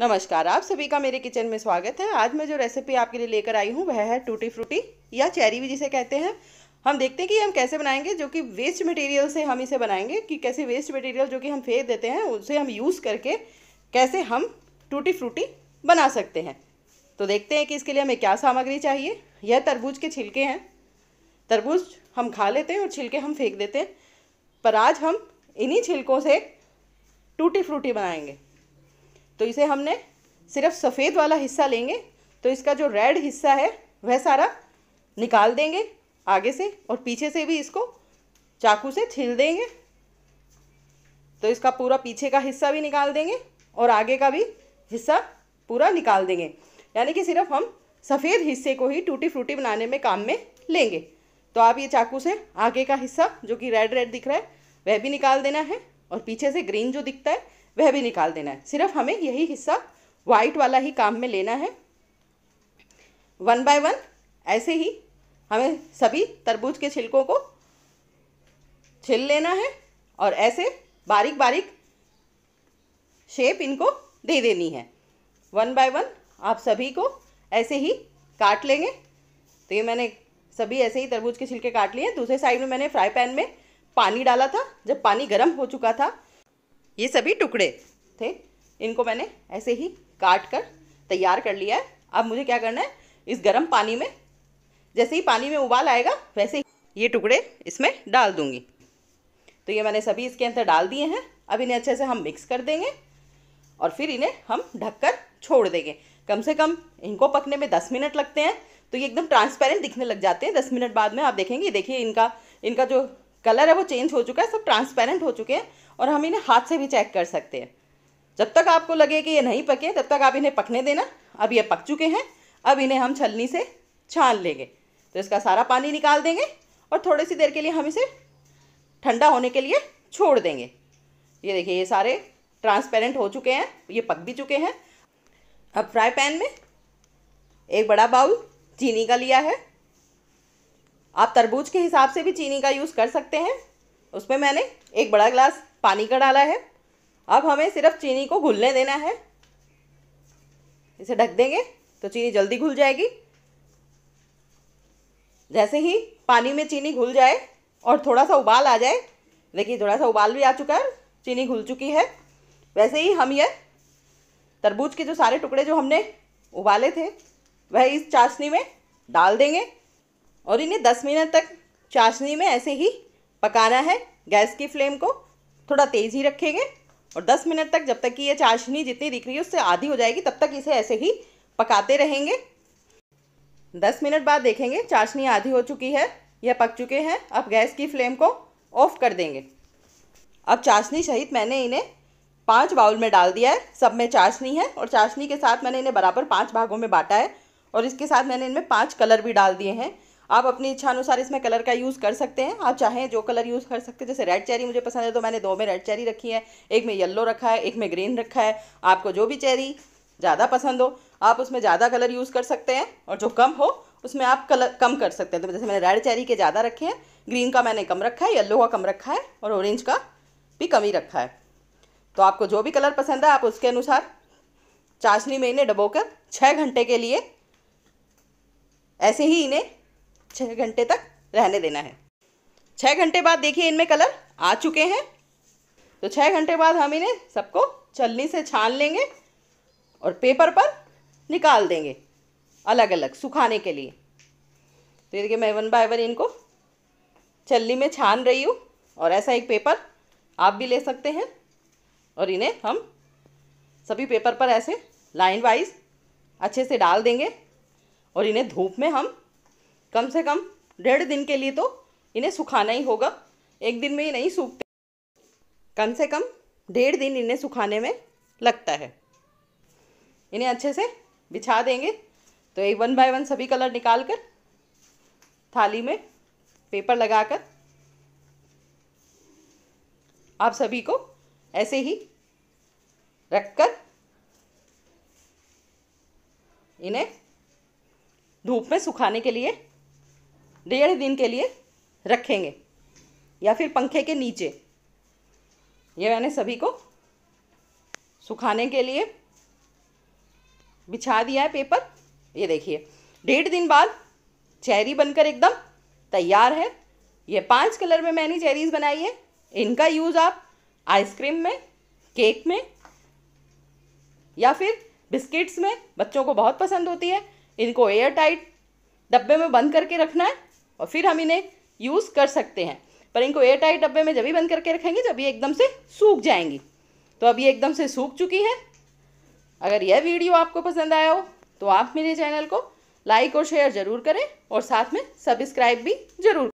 नमस्कार आप सभी का मेरे किचन में स्वागत है आज मैं जो रेसिपी आपके लिए लेकर आई हूँ वह है टूटी फ्रूटी या चेरी भी जिसे कहते हैं हम देखते हैं कि हम कैसे बनाएंगे जो कि वेस्ट मटेरियल से हम इसे बनाएंगे कि कैसे वेस्ट मटेरियल जो कि हम फेंक देते हैं उसे हम यूज़ करके कैसे हम टूटी फ्रूटी बना सकते हैं तो देखते हैं कि इसके लिए हमें क्या सामग्री चाहिए यह तरबूज के छिलके हैं तरबूज हम खा लेते हैं और छिलके हम फेंक देते हैं पर आज हम इन्हीं छिलकों से टूटी फ्रूटी बनाएंगे तो इसे हमने सिर्फ सफ़ेद वाला हिस्सा लेंगे तो इसका जो रेड हिस्सा है वह सारा निकाल देंगे आगे से और पीछे से भी इसको चाकू से छील देंगे तो इसका पूरा पीछे का हिस्सा भी निकाल देंगे और आगे का भी हिस्सा पूरा निकाल देंगे यानी कि सिर्फ हम सफ़ेद हिस्से को ही टूटी फ्रूटी बनाने में काम में लेंगे तो आप ये चाकू से आगे का हिस्सा जो कि रेड रेड दिख रहा है वह भी निकाल देना है और पीछे से ग्रीन जो दिखता है वह भी निकाल देना है सिर्फ हमें यही हिस्सा वाइट वाला ही काम में लेना है वन बाय वन ऐसे ही हमें सभी तरबूज के छिलकों को छिल लेना है और ऐसे बारीक बारीक शेप इनको दे देनी है वन बाय वन आप सभी को ऐसे ही काट लेंगे तो ये मैंने सभी ऐसे ही तरबूज के छिलके काट लिए दूसरे साइड में मैंने फ्राई पैन में पानी डाला था जब पानी गर्म हो चुका था ये सभी टुकड़े थे इनको मैंने ऐसे ही काट कर तैयार कर लिया है अब मुझे क्या करना है इस गर्म पानी में जैसे ही पानी में उबाल आएगा वैसे ही ये टुकड़े इसमें डाल दूंगी तो ये मैंने सभी इसके अंदर डाल दिए हैं अब इन्हें अच्छे से हम मिक्स कर देंगे और फिर इन्हें हम ढककर छोड़ देंगे कम से कम इनको पकने में दस मिनट लगते हैं तो ये एकदम ट्रांसपेरेंट दिखने लग जाते हैं दस मिनट बाद में आप देखेंगे देखिए इनका इनका जो कलर है वो चेंज हो चुका है सब ट्रांसपेरेंट हो चुके हैं और हम इन्हें हाथ से भी चेक कर सकते हैं जब तक आपको लगे कि ये नहीं पके तब तक आप इन्हें पकने देना अब ये पक चुके हैं अब इन्हें हम छलनी से छान लेंगे तो इसका सारा पानी निकाल देंगे और थोड़ी सी देर के लिए हम इसे ठंडा होने के लिए छोड़ देंगे ये देखिए ये सारे ट्रांसपेरेंट हो चुके हैं ये पक भी चुके हैं अब फ्राई पैन में एक बड़ा बाउल चीनी का लिया है आप तरबूज के हिसाब से भी चीनी का यूज़ कर सकते हैं उसमें मैंने एक बड़ा ग्लास पानी का डाला है अब हमें सिर्फ चीनी को घुलने देना है इसे ढक देंगे तो चीनी जल्दी घुल जाएगी जैसे ही पानी में चीनी घुल जाए और थोड़ा सा उबाल आ जाए देखिए थोड़ा सा उबाल भी आ चुका है चीनी घुल चुकी है वैसे ही हम यह तरबूज के जो सारे टुकड़े जो हमने उबाले थे वह इस चाशनी में डाल देंगे और इन्हें दस मिनट तक चाशनी में ऐसे ही पकाना है गैस की फ्लेम को थोड़ा तेज़ ही रखेंगे और 10 मिनट तक जब तक कि ये चाशनी जितनी दिख रही है उससे आधी हो जाएगी तब तक इसे ऐसे ही पकाते रहेंगे 10 मिनट बाद देखेंगे चाशनी आधी हो चुकी है यह पक चुके हैं अब गैस की फ्लेम को ऑफ कर देंगे अब चाशनी सहित मैंने इन्हें पाँच बाउल में डाल दिया है सब में चाशनी है और चाशनी के साथ मैंने इन्हें बराबर पाँच भागों में बांटा है और इसके साथ मैंने इनमें पाँच कलर भी डाल दिए हैं आप अपनी इच्छा अनुसार इसमें कलर का यूज़ कर सकते हैं आप चाहें जो कलर यूज़ कर सकते हैं जैसे रेड चेरी मुझे पसंद है तो मैंने दो में रेड चेरी रखी है एक में येल्लो रखा है एक में ग्रीन रखा है आपको जो भी चेरी ज़्यादा पसंद हो आप उसमें ज़्यादा कलर यूज़ कर सकते हैं और जो कम हो उसमें आप कलर कम कर सकते हैं तो जैसे मैंने रेड चेरी के ज़्यादा रखे हैं ग्रीन का मैंने कम रखा है येल्लो का कम रखा है और ऑरेंज का भी कम ही रखा है तो आपको जो भी कलर पसंद है आप उसके अनुसार चाशनी में इन्हें डबोकर छः घंटे के लिए ऐसे ही इन्हें छः घंटे तक रहने देना है छः घंटे बाद देखिए इनमें कलर आ चुके हैं तो छः घंटे बाद हम इन्हें सबको छलनी से छान लेंगे और पेपर पर निकाल देंगे अलग अलग सुखाने के लिए तो देखिए मैं वन बाय वन इनको छलनी में छान रही हूँ और ऐसा एक पेपर आप भी ले सकते हैं और इन्हें हम सभी पेपर पर ऐसे लाइन वाइज अच्छे से डाल देंगे और इन्हें धूप में हम कम से कम डेढ़ दिन के लिए तो इन्हें सुखाना ही होगा एक दिन में ये नहीं सूखते कम से कम डेढ़ दिन इन्हें सुखाने में लगता है इन्हें अच्छे से बिछा देंगे तो एक वन बाय वन सभी कलर निकाल कर थाली में पेपर लगाकर आप सभी को ऐसे ही रखकर इन्हें धूप में सुखाने के लिए डेढ़ दिन के लिए रखेंगे या फिर पंखे के नीचे ये मैंने सभी को सुखाने के लिए बिछा दिया है पेपर ये देखिए डेढ़ दिन बाद चेरी बनकर एकदम तैयार है ये पांच कलर में मैंने चेरीज बनाई है इनका यूज़ आप आइसक्रीम में केक में या फिर बिस्किट्स में बच्चों को बहुत पसंद होती है इनको एयर टाइट डब्बे में बंद करके रखना है और फिर हम इन्हें यूज़ कर सकते हैं पर इनको एयर टाइट डब्बे में जब भी बंद करके रखेंगे जब ये एकदम से सूख जाएंगी तो अब ये एकदम से सूख चुकी है अगर यह वीडियो आपको पसंद आया हो तो आप मेरे चैनल को लाइक और शेयर ज़रूर करें और साथ में सब्सक्राइब भी ज़रूर